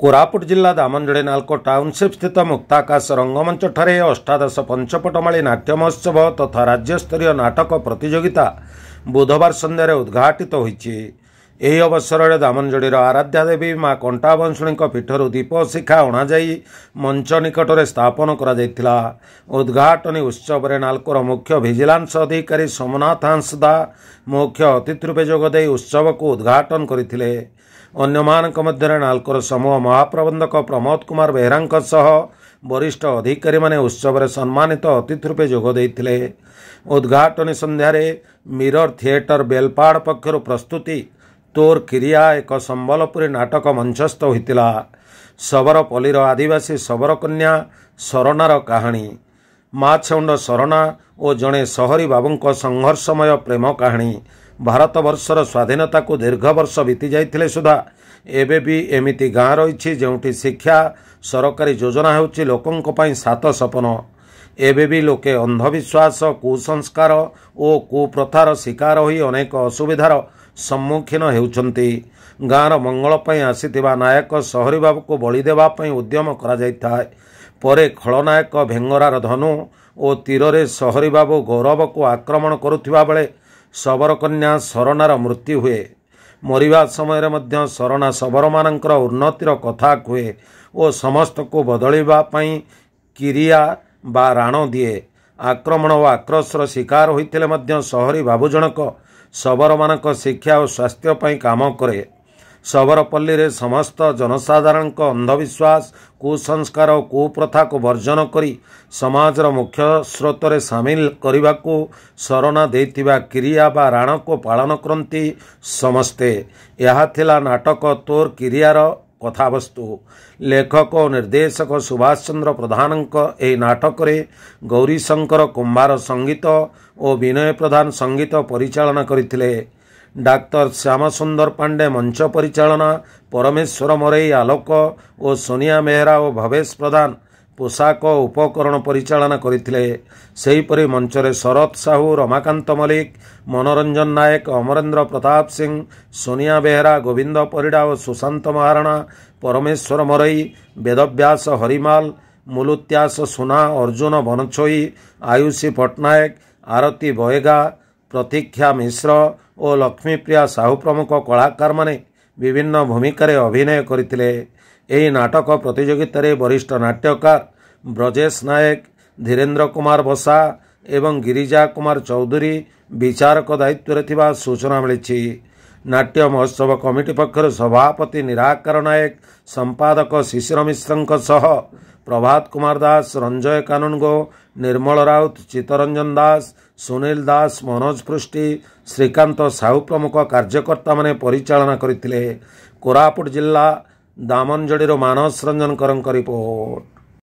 କୋରାପୁଟ ଜିଲ୍ଲା ଦାମନଯୋଡ଼ି ନାଲକୋ ଟାଉନସିପ୍ ସ୍ଥିତ ମୁକ୍ତାକାଶ ରଙ୍ଗମଞ୍ଚଠାରେ ଅଷ୍ଟାଦଶ ପଞ୍ଚପଟମାଳୀ ନାଟ୍ୟ ମହୋତ୍ସବ ତଥା ରାଜ୍ୟସ୍ତରୀୟ ନାଟକ ପ୍ରତିଯୋଗିତା ବୁଧବାର ସନ୍ଧ୍ୟାରେ ଉଦ୍ଘାଟିତ ହୋଇଛି ଏହି ଅବସରରେ ଦାମନଯୋଡ଼ିର ଆରାଧ୍ୟା ଦେବୀ ମା' କଣ୍ଟା ପୀଠରୁ ଦୀପ ଶିଖା ଅଣାଯାଇ ମଞ୍ଚ ନିକଟରେ ସ୍ଥାପନ କରାଯାଇଥିଲା ଉଦ୍ଘାଟନୀ ଉତ୍ସବରେ ନାଲକୋର ମୁଖ୍ୟ ଭିଜିଲାନ୍ସ ଅଧିକାରୀ ସୋମନାଥ ହାଂସଦା ମୁଖ୍ୟ ଅତିଥି ରୂପେ ଯୋଗଦେଇ ଉତ୍ସବକୁ ଉଦ୍ଘାଟନ କରିଥିଲେ ଅନ୍ୟମାନଙ୍କ ମଧ୍ୟରେ ନାଲକୋର ସମୂହ ମହାପ୍ରବନ୍ଧକ ପ୍ରମୋଦ କୁମାର ବେହେରାଙ୍କ ସହ ବରିଷ୍ଠ ଅଧିକାରୀମାନେ ଉତ୍ସବରେ ସମ୍ମାନିତ ଅତିଥି ରୂପେ ଯୋଗ ଦେଇଥିଲେ ଉଦ୍ଘାଟନୀ ସନ୍ଧ୍ୟାରେ ମିରର ଥିଏଟର ବେଲପାହାଡ଼ ପକ୍ଷରୁ ପ୍ରସ୍ତୁତି ତୋର କିରିଆ ଏକ ସମ୍ବଲପୁରୀ ନାଟକ ମଞ୍ଚସ୍ଥ ହୋଇଥିଲା ଶବରପଲ୍ଲୀର ଆଦିବାସୀ ସବରକନ୍ୟା ଶରଣାର କାହାଣୀ ମା ଛେଉଣ୍ଡ ଶରଣା ଓ ଜଣେ ସହରୀ ବାବୁଙ୍କ ସଂଘର୍ଷମୟ ପ୍ରେମ କାହାଣୀ ଭାରତବର୍ଷର ସ୍ୱାଧୀନତାକୁ ଦୀର୍ଘ ବର୍ଷ ବିତିଯାଇଥିଲେ ସୁଦ୍ଧା ଏବେ ବି ଏମିତି ଗାଁ ରହିଛି ଯେଉଁଠି ଶିକ୍ଷା ସରକାରୀ ଯୋଜନା ହେଉଛି ଲୋକଙ୍କ ପାଇଁ ସାତ ସପନ ଏବେ ବି ଲୋକେ ଅନ୍ଧବିଶ୍ୱାସ କୁସଂସ୍କାର ଓ କୁପ୍ରଥାର ଶିକାର ହୋଇ ଅନେକ ଅସୁବିଧାର ସମ୍ମୁଖୀନ ହେଉଛନ୍ତି ଗାଁର ମଙ୍ଗଳ ପାଇଁ ଆସିଥିବା ନାୟକ ସହରୀ ବାବୁକୁ ବଳି ଦେବା ପାଇଁ ଉଦ୍ୟମ କରାଯାଇଥାଏ ପରେ ଖଳନାୟକ ଭେଙ୍ଗରାର ଧନୁ ଓ ତୀରରେ ସହରୀ ବାବୁ ଗୌରବକୁ ଆକ୍ରମଣ କରୁଥିବା ବେଳେ ଶବରକନ୍ୟା ଶରଣାର ମୃତ୍ୟୁ ହୁଏ ମରିବା ସମୟରେ ମଧ୍ୟ ଶରଣା ଶବରମାନଙ୍କର ଉନ୍ନତିର କଥା କୁହେ ଓ ସମସ୍ତଙ୍କୁ ବଦଳିବା ପାଇଁ କିରିଆ ବା ରାଣ ଦିଏ ଆକ୍ରମଣ ଓ ଆକ୍ରୋଶର ଶିକାର ହୋଇଥିଲେ ମଧ୍ୟ ସହରୀ ବାବୁ ଜଣକ ଶବରମାନଙ୍କ ଶିକ୍ଷା ଓ ସ୍ୱାସ୍ଥ୍ୟ ପାଇଁ କାମ କରେ ସବରପଲ୍ଲୀରେ ସମସ୍ତ ଜନସାଧାରଣଙ୍କ ଅନ୍ଧବିଶ୍ୱାସ କୁସଂସ୍କାର ଓ କୁପ୍ରଥାକୁ ବର୍ଜନ କରି ସମାଜର ମୁଖ୍ୟ ସ୍ରୋତରେ ସାମିଲ କରିବାକୁ ଶରଣା ଦେଇଥିବା କ୍ରିୟା ବା ରାଣକୁ ପାଳନ କରନ୍ତି ସମସ୍ତେ ଏହା ଥିଲା ନାଟକ ତୋର କ୍ରିୟାର କଥାବସ୍ତୁ ଲେଖକ ଓ ନିର୍ଦ୍ଦେଶକ ସୁଭାଷ ଚନ୍ଦ୍ର ପ୍ରଧାନଙ୍କ ଏହି ନାଟକରେ ଗୌରୀଶଙ୍କର କୁମ୍ଭାର ସଙ୍ଗୀତ ଓ ବିନୟ ପ୍ରଧାନ ସଙ୍ଗୀତ ପରିଚାଳନା କରିଥିଲେ ଡାକ୍ତର ଶ୍ୟାମସୁନ୍ଦର ପାଣ୍ଡେ ମଞ୍ଚ ପରିଚାଳନା ପରମେଶ୍ୱର ମରେଇ ଆଲୋକ ଓ ସୋନିଆ ମେହେରା ଓ ଭବେଶ ପ୍ରଧାନ ପୋଷାକ ଉପକରଣ ପରିଚାଳନା କରିଥିଲେ ସେହିପରି ମଞ୍ଚରେ ଶରତ ସାହୁ ରମାକାନ୍ତ ମଲ୍ଲିକ ମନୋରଞ୍ଜନ ନାୟକ ଅମରେନ୍ଦ୍ର ପ୍ରତାପ ସିଂ ସୋନିଆ ବେହେରା ଗୋବିନ୍ଦ ପରିଡ଼ା ଓ ସୁଶାନ୍ତ ମହାରଣା ପରମେଶ୍ୱର ମରେଇ ବେଦବ୍ୟାସ ହରିମାଲ ମୁଲୁତ୍ୟାସ ସୁନା ଅର୍ଜୁନ ବନଛୋଇ ଆୟୁଷୀ ପଟ୍ଟନାୟକ ଆରତୀ ବୟଗା ପ୍ରତୀକ୍ଷା ମିଶ୍ର ଓ ଲକ୍ଷ୍ମୀପ୍ରିୟା ସାହୁ ପ୍ରମୁଖ କଳାକାରମାନେ ବିଭିନ୍ନ ଭୂମିକାରେ ଅଭିନୟ କରିଥିଲେ ଏହି ନାଟକ ପ୍ରତିଯୋଗିତାରେ ବରିଷ୍ଠ ନାଟ୍ୟକାର ବ୍ରଜେଶ ନାୟକ ଧୀରେନ୍ଦ୍ର କୁମାର ବସା ଏବଂ ଗିରିଜା କୁମାର ଚୌଧୁରୀ ବିଚାରକ ଦାୟିତ୍ୱରେ ଥିବା ସୂଚନା ମିଳିଛି ନାଟ୍ୟ ମହୋତ୍ସବ କମିଟି ପକ୍ଷରୁ ସଭାପତି ନିରାକାର ନାୟକ ସମ୍ପାଦକ ଶିଶିର ମିଶ୍ରଙ୍କ ସହ ପ୍ରଭାତ କୁମାର ଦାସ ରଞ୍ଜୟ କାନନଗୋ ନିର୍ମଳ ରାଉତ ଚିତ୍ତରଞ୍ଜନ ଦାସ ସୁନୀଲ ଦାସ ମନୋଜ ପୃଷ୍ଟି ଶ୍ରୀକାନ୍ତ ସାହୁ ପ୍ରମୁଖ କାର୍ଯ୍ୟକର୍ତ୍ତାମାନେ ପରିଚାଳନା କରିଥିଲେ କୋରାପୁଟ ଜିଲ୍ଲା ଦାମନଜଡ଼ିରୁ ମାନସ ରଞ୍ଜନକରଙ୍କ ରିପୋର୍ଟ